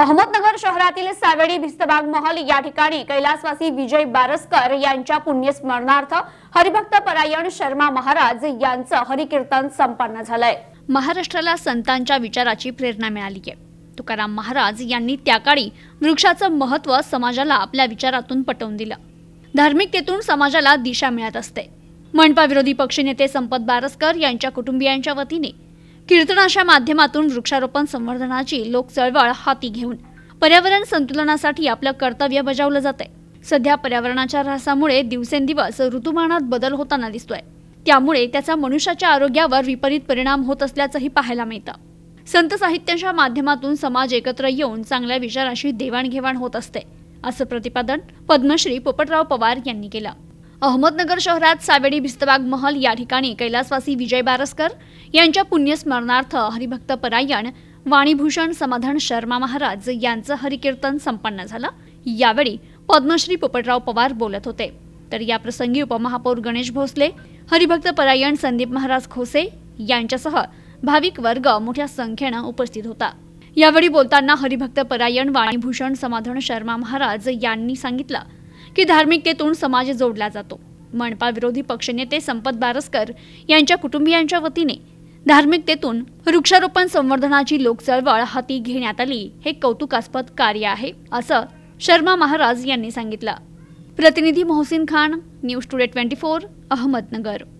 अहमदनगर शहरातील सावेडी भिस्तबाग महल या ठिकाणी कैलासवासी विजय बारसकर यांच्या पुण्यस्मरणार्थ हरिभक्त परायण शर्मा महाराज यांचं हरिकीर्तन संपन्न झालंय महाराष्ट्राला संतांच्या विचाराची प्रेरणा मिळाली आहे तुकाराम महाराज यांनी त्याकाळी वृक्षाचं महत्त्व समाजाला आपल्या विचारातून पटवून दिलं धार्मिकतेतून समाजाला दिशा मिळत असते मनपा विरोधी पक्षनेते संपत बारसकर यांच्या कुटुंबियांच्या वतीने कीर्तनाच्या माध्यमातून वृक्षारोपण संवर्धनाची लोक चळवळ हाती घेऊन पर्यावरण संतुलनासाठी आपलं कर्तव्य बजावलं जात आहे सध्या पर्यावरणाच्या ऱ्हासामुळे दिवसेंदिवस ऋतुमानात बदल होताना दिसतोय त्यामुळे त्याचा मनुष्याच्या आरोग्यावर विपरीत परिणाम होत असल्याचंही पाहायला मिळतं संत साहित्याच्या माध्यमातून समाज एकत्र येऊन चांगल्या विचाराशी देवाणघेवाण होत असते असं प्रतिपादन पद्मश्री पोपटराव पवार यांनी केलं अहमदनगर शहरात सावेडी भिस्तबाग महल या ठिकाणी कैलासवासी विजय बारसकर यांच्या पुण्यस्मरणार्थ हरिभक्त परायण वाणीभूषण समाधान शर्मा महाराज यांचं हरिकीर्तन संपन्न झालं यावेळी पद्मश्री पोपटराव पवार बोलत होते तर या प्रसंगी उपमहापौर गणेश भोसले हरिभक्त परायण संदीप महाराज खोसे यांच्यासह भाविक वर्ग मोठ्या संख्येनं उपस्थित होता यावेळी बोलताना हरिभक्त परायण वाणीभूषण समाधान शर्मा महाराज यांनी सांगितलं की धार्मिकतेतून समाज जोडला जातो मनपा विरोधी पक्षनेते संपत बारसकर यांच्या कुटुंबियांच्या वतीने धार्मिकतेतून वृक्षारोपण संवर्धनाची लोकचळवळ हाती घेण्यात आली हे कौतुकास्पद कार्य आहे असं शर्मा महाराज यांनी सांगितलं प्रतिनिधी Mohsin Khan news today twenty four Ahmednagar